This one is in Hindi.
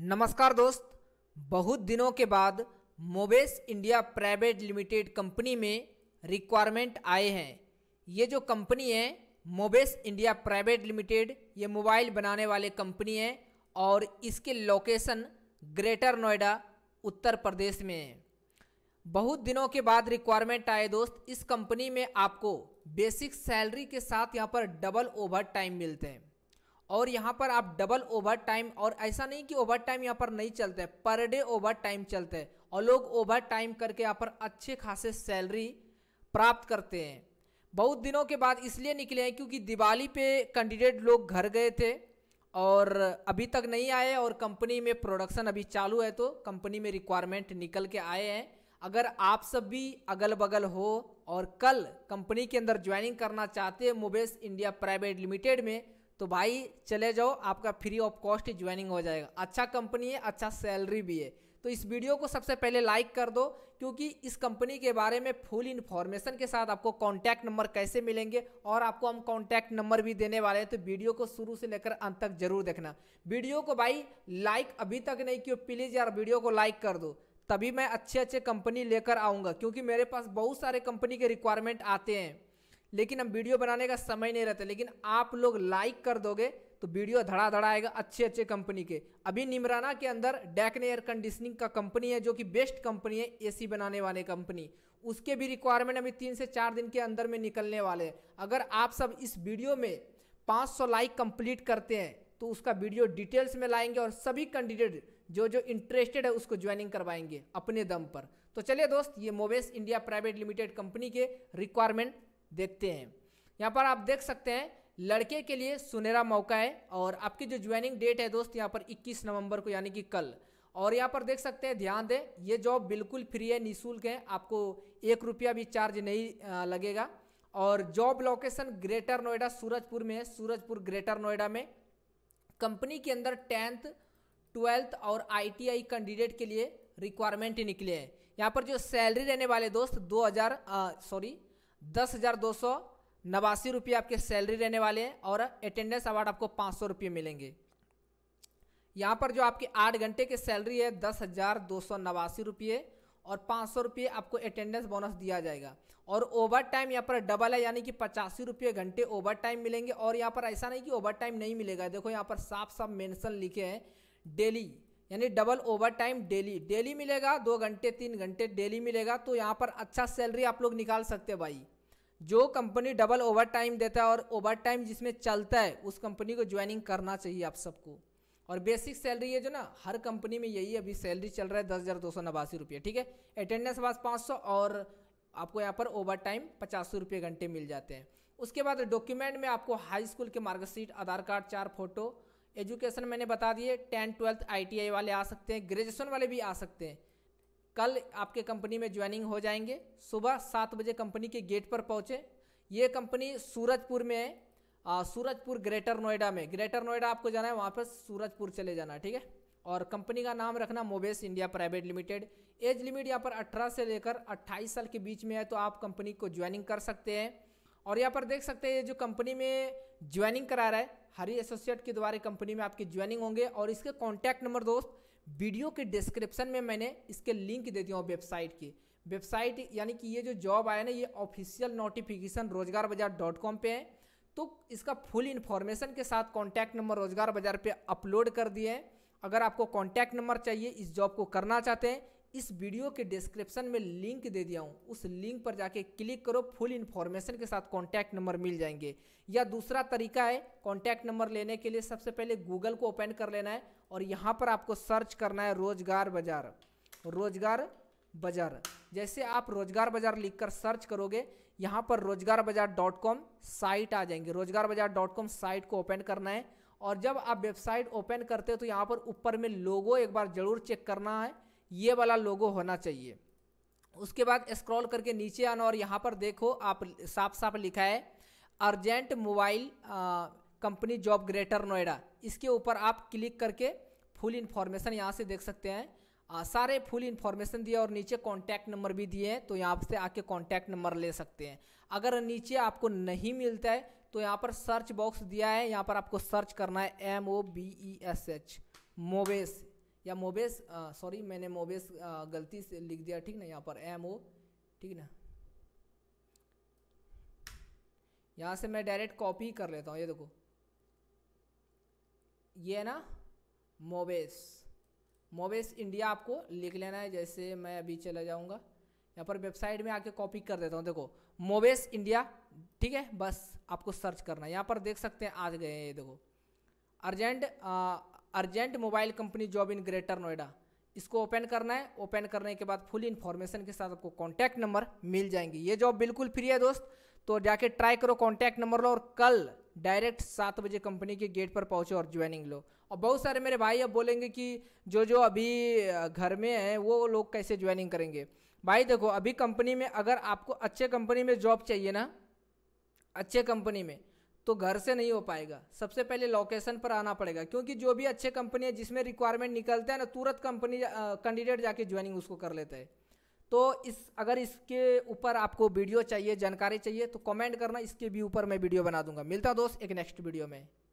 नमस्कार दोस्त बहुत दिनों के बाद Mobace India private limited company में रिक्वायरमेंट आए हैं ये जो कंपनी है मोबेस इंडिया प्राइवेट लिमिटेड ये मोबाइल बनाने वाले कंपनी है और इसके लोकेशन ग्रेटर नोएडा उत्तर प्रदेश में है बहुत दिनों के बाद रिक्वायरमेंट आए दोस्त इस कंपनी में आपको बेसिक सैलरी के साथ यहाँ पर डबल ओवर टाइम मिलते हैं और यहाँ पर आप डबल ओवर टाइम और ऐसा नहीं कि ओवर टाइम यहाँ पर नहीं चलते पर डे ओवर टाइम चलते हैं और लोग ओवर टाइम करके यहाँ पर अच्छे खासे सैलरी प्राप्त करते हैं बहुत दिनों के बाद इसलिए निकले हैं क्योंकि दिवाली पे कैंडिडेट लोग घर गए थे और अभी तक नहीं आए और कंपनी में प्रोडक्शन अभी चालू है तो कंपनी में रिक्वायरमेंट निकल के आए हैं अगर आप सब भी अगल बगल हो और कल कंपनी के अंदर ज्वाइनिंग करना चाहते हैं मोबेस इंडिया प्राइवेट लिमिटेड में तो भाई चले जाओ आपका फ्री ऑफ कॉस्ट ज्वाइनिंग हो जाएगा अच्छा कंपनी है अच्छा सैलरी भी है तो इस वीडियो को सबसे पहले लाइक कर दो क्योंकि इस कंपनी के बारे में फुल इन्फॉर्मेशन के साथ आपको कॉन्टैक्ट नंबर कैसे मिलेंगे और आपको हम कॉन्टैक्ट नंबर भी देने वाले हैं तो वीडियो को शुरू से लेकर अंत तक जरूर देखना वीडियो को भाई लाइक अभी तक नहीं किया प्लीज़ यार वीडियो को लाइक कर दो तभी मैं अच्छे अच्छे कंपनी लेकर आऊँगा क्योंकि मेरे पास बहुत सारे कंपनी के रिक्वायरमेंट आते हैं लेकिन हम वीडियो बनाने का समय नहीं रहता लेकिन आप लोग लाइक कर दोगे तो वीडियो धड़ा धड़ा आएगा अच्छे अच्छे कंपनी के अभी निमराना के अंदर डैकन एयर कंडीशनिंग का कंपनी है जो कि बेस्ट कंपनी है एसी बनाने वाले कंपनी उसके भी रिक्वायरमेंट अभी तीन से चार दिन के अंदर में निकलने वाले हैं अगर आप सब इस वीडियो में पाँच लाइक कंप्लीट करते हैं तो उसका वीडियो डिटेल्स में लाएंगे और सभी कैंडिडेट जो जो इंटरेस्टेड है उसको ज्वाइनिंग करवाएंगे अपने दम पर तो चलिए दोस्त ये Mobase India private limited company के रिक्वायरमेंट देखते हैं यहाँ पर आप देख सकते हैं लड़के के लिए सुनहरा मौका है और आपकी जो ज्वाइनिंग डेट है दोस्त यहाँ पर 21 नवंबर को यानी कि कल और यहाँ पर देख सकते हैं ध्यान दें ये जॉब बिल्कुल फ्री है निःशुल्क है आपको एक रुपया भी चार्ज नहीं लगेगा और job location greater Noida Surajpur में है सूरजपुर ग्रेटर नोएडा में कंपनी के अंदर टेंथ ट्वेल्थ और आईटीआई कैंडिडेट के लिए रिक्वायरमेंट निकले हैं यहाँ पर जो सैलरी रहने वाले दोस्त दो हज़ार सॉरी दस हज़ार दो सौ नवासी रुपये आपके सैलरी रहने वाले हैं और अटेंडेंस अवार्ड आपको पाँच सौ रुपये मिलेंगे यहाँ पर जो आपकी आठ घंटे की सैलरी है दस हज़ार दो सौ नवासी रुपये और पाँच सौ रुपये आपको अटेंडेंस बोनस दिया जाएगा और ओवर टाइम यहाँ पर डबल है यानी कि पचासी रुपये घंटे ओवर टाइम मिलेंगे और यहाँ पर ऐसा नहीं कि ओवर टाइम नहीं मिलेगा देखो यहाँ पर साफ साफ मेंशन लिखे हैं डेली यानी double over time daily daily मिलेगा दो घंटे तीन घंटे डेली मिलेगा तो यहाँ पर अच्छा सैलरी आप लोग निकाल सकते हैं भाई जो कंपनी डबल ओवर टाइम देता है और ओवर टाइम जिसमें चलता है उस कंपनी को ज्वाइनिंग करना चाहिए आप सबको और बेसिक सैलरी है जो ना हर कंपनी में यही अभी सैलरी चल रहा है दस हज़ार दो सौ नवासी रुपये ठीक है अटेंडेंस पास पाँच सौ और आपको यहाँ पर ओवर टाइम पचास सौ रुपये घंटे मिल जाते हैं उसके बाद डॉक्यूमेंट में आपको हाई स्कूल के मार्कशीट आधार कार्ड चार फोटो एजुकेशन मैंने बता दिए टेंथ ट्वेल्थ आईटीआई वाले आ सकते हैं ग्रेजुएशन वाले भी आ सकते हैं कल आपके कंपनी में ज्वाइनिंग हो जाएंगे सुबह सात बजे कंपनी के गेट पर पहुँचे ये कंपनी सूरजपुर में है आ, सूरजपुर ग्रेटर नोएडा में ग्रेटर नोएडा आपको जाना है वहाँ पर सूरजपुर चले जाना है ठीक है और कंपनी का नाम रखना Mobase India private limited age limit यहाँ पर 18 से लेकर 28 साल के बीच में है तो आप कंपनी को ज्वाइनिंग कर सकते हैं और यहाँ पर देख सकते हैं ये जो कंपनी में ज्वाइनिंग करा रहा है हरी एसोसिएट के द्वारा कंपनी में आपके ज्वाइनिंग होंगे और इसके कॉन्टैक्ट नंबर दोस्त वीडियो के डिस्क्रिप्शन में मैंने इसके लिंक दे दिया हूँ वेबसाइट की वेबसाइट यानी कि ये जो जॉब आया ना ये ऑफिशियल नोटिफिकेशन रोजगार बाजार डॉट कॉम पर है तो इसका फुल इन्फॉर्मेशन के साथ कॉन्टैक्ट नंबर रोजगार बाजार पर अपलोड कर दिए हैं अगर आपको कॉन्टैक्ट नंबर चाहिए इस जॉब को करना चाहते हैं इस वीडियो के डिस्क्रिप्शन में लिंक दे दिया हूँ उस लिंक पर जाके क्लिक करो फुल इन्फॉर्मेशन के साथ कॉन्टैक्ट नंबर मिल जाएंगे या दूसरा तरीका है कॉन्टैक्ट नंबर लेने के लिए सबसे पहले गूगल को ओपन कर लेना है और यहाँ पर आपको सर्च करना है रोजगार बाजार रोजगार बाजार जैसे आप रोजगार बाजार लिखकर सर्च करोगे यहाँ पर रोजगार बाजार डॉट कॉम साइट आ जाएंगे Rozgar Bazaar dot com site को ओपन करना है और जब आप वेबसाइट ओपन करते हो तो यहाँ पर ऊपर में लोगो एक बार ज़रूर चेक करना है ये वाला लोगो होना चाहिए उसके बाद स्क्रॉल करके नीचे आना और यहाँ पर देखो आप साफ साफ लिखा है urgent mobile company job greater Noida इसके ऊपर आप क्लिक करके फुल इन्फॉर्मेशन यहाँ से देख सकते हैं आ, सारे फुल इन्फॉर्मेशन दिए और नीचे कॉन्टैक्ट नंबर भी दिए हैं तो यहाँ से आके कॉन्टैक्ट नंबर ले सकते हैं अगर नीचे आपको नहीं मिलता है तो यहाँ पर सर्च बॉक्स दिया है यहाँ पर आपको सर्च करना है M O B E S H Mobase या मोबेस सॉरी मैंने मोबेस गलती से लिख दिया ठीक ना यहाँ पर एम ओ ठीक ना यहाँ से मैं डायरेक्ट कॉपी कर लेता हूँ ये देखो ये है ना मोबेस मोबेस इंडिया आपको लिख लेना है जैसे मैं अभी चला जाऊँगा यहाँ पर वेबसाइट में आके कॉपी कर देता हूँ देखो मोबेस इंडिया ठीक है बस आपको सर्च करना है यहाँ पर देख सकते हैं आज गए हैं ये देखो urgent urgent mobile company job in greater Noida इसको ओपन करना है ओपन करने के बाद फुल इन्फॉर्मेशन के साथ आपको कॉन्टैक्ट नंबर मिल जाएंगे ये जॉब बिल्कुल फ्री है दोस्त तो जाके ट्राई करो कॉन्टैक्ट नंबर लो और कल डायरेक्ट सात बजे कंपनी के गेट पर पहुंचो और ज्वाइनिंग लो और बहुत सारे मेरे भाई अब बोलेंगे कि जो जो अभी घर में हैं वो लोग कैसे ज्वाइनिंग करेंगे भाई देखो अभी कंपनी में अगर आपको अच्छे कंपनी में जॉब चाहिए ना अच्छे कंपनी में तो घर से नहीं हो पाएगा सबसे पहले लोकेशन पर आना पड़ेगा क्योंकि जो भी अच्छे कंपनी है जिसमें रिक्वायरमेंट निकलता है ना तुरंत कंपनी कैंडिडेट जाके ज्वाइनिंग उसको कर लेते हैं तो इस अगर इसके ऊपर आपको वीडियो चाहिए जानकारी चाहिए तो कमेंट करना इसके भी ऊपर मैं वीडियो बना दूंगा मिलता दोस्त एक नेक्स्ट वीडियो में